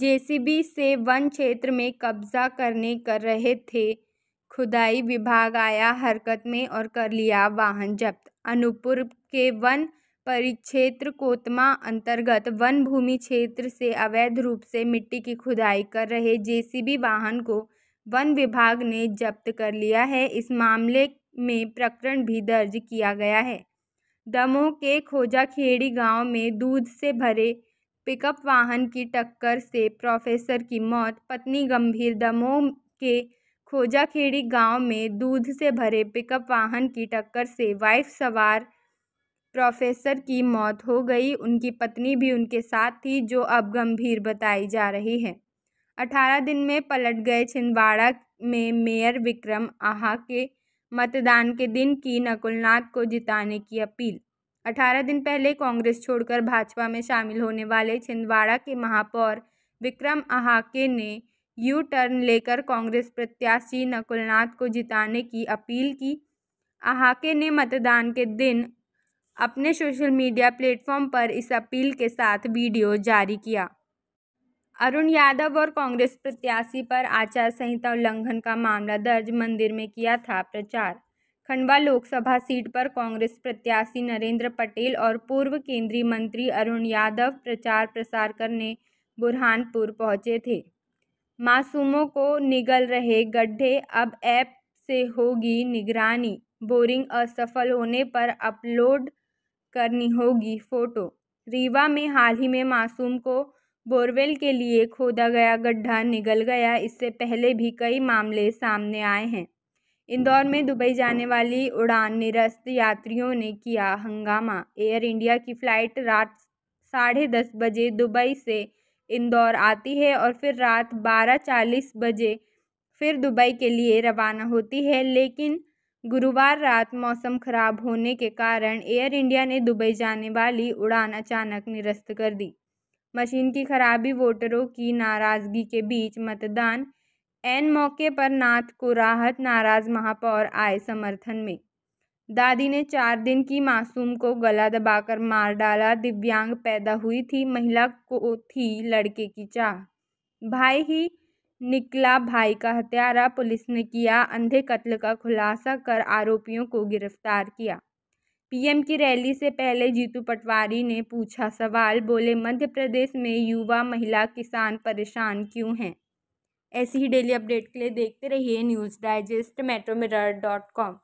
JCB से one क्षेत्र में कब्जा करने कर रहे थे खुदाई विभाग आया हरकत में और कर लिया वाहन जब्त अनूपपुर के वन परिक्षेत्र कोतमा अंतर्गत वन भूमि क्षेत्र से अवैध रूप से मिट्टी की खुदाई कर रहे जेसीबी वाहन को वन विभाग ने जब्त कर लिया है इस मामले में प्रकरण भी दर्ज किया गया है दमोह के खोजाखेड़ी गांव में दूध से भरे पिकअप वाहन की टक्कर से प्रोफेसर की मौत पत्नी गंभीर दमोह के खोजाखेड़ी गांव में दूध से भरे पिकअप वाहन की टक्कर से वाइफ सवार प्रोफेसर की मौत हो गई उनकी पत्नी भी उनके साथ थी जो अब गंभीर बताई जा रही है अठारह दिन में पलट गए छिंदवाड़ा में मेयर विक्रम आहा के मतदान के दिन की नकुलनाथ को जिताने की अपील अठारह दिन पहले कांग्रेस छोड़कर भाजपा में शामिल होने वाले छिंदवाड़ा के महापौर विक्रम अहाके ने यू टर्न लेकर कांग्रेस प्रत्याशी नकुलनाथ को जिताने की अपील की अहाके ने मतदान के दिन अपने सोशल मीडिया प्लेटफॉर्म पर इस अपील के साथ वीडियो जारी किया अरुण यादव और कांग्रेस प्रत्याशी पर आचार संहिता उल्लंघन का मामला दर्ज मंदिर में किया था प्रचार खंडवा लोकसभा सीट पर कांग्रेस प्रत्याशी नरेंद्र पटेल और पूर्व केंद्रीय मंत्री अरुण यादव प्रचार प्रसार करने बुरहानपुर पहुंचे थे मासूमों को निगल रहे गड्ढे अब ऐप से होगी निगरानी बोरिंग असफल होने पर अपलोड करनी होगी फ़ोटो रीवा में हाल ही में मासूम को बोरवेल के लिए खोदा गया गड्ढा निगल गया इससे पहले भी कई मामले सामने आए हैं इंदौर में दुबई जाने वाली उड़ान निरस्त यात्रियों ने किया हंगामा एयर इंडिया की फ़्लाइट रात साढ़े दस बजे दुबई से इंदौर आती है और फिर रात बारह चालीस बजे फिर दुबई के लिए रवाना होती है लेकिन गुरुवार रात मौसम खराब होने के कारण एयर इंडिया ने दुबई जाने वाली उड़ान अचानक निरस्त कर दी मशीन की खराबी वोटरों की नाराज़गी के बीच मतदान एन मौके पर नाथ को राहत नाराज महापौर आए समर्थन में दादी ने चार दिन की मासूम को गला दबाकर मार डाला दिव्यांग पैदा हुई थी महिला को थी लड़के की चाह भाई ही निकला भाई का हत्यारा पुलिस ने किया अंधे कत्ल का खुलासा कर आरोपियों को गिरफ्तार किया पीएम की रैली से पहले जीतू पटवारी ने पूछा सवाल बोले मध्य प्रदेश में युवा महिला किसान परेशान क्यों हैं ऐसी ही डेली अपडेट के लिए देखते रहिए news digest Metro Mirror dot com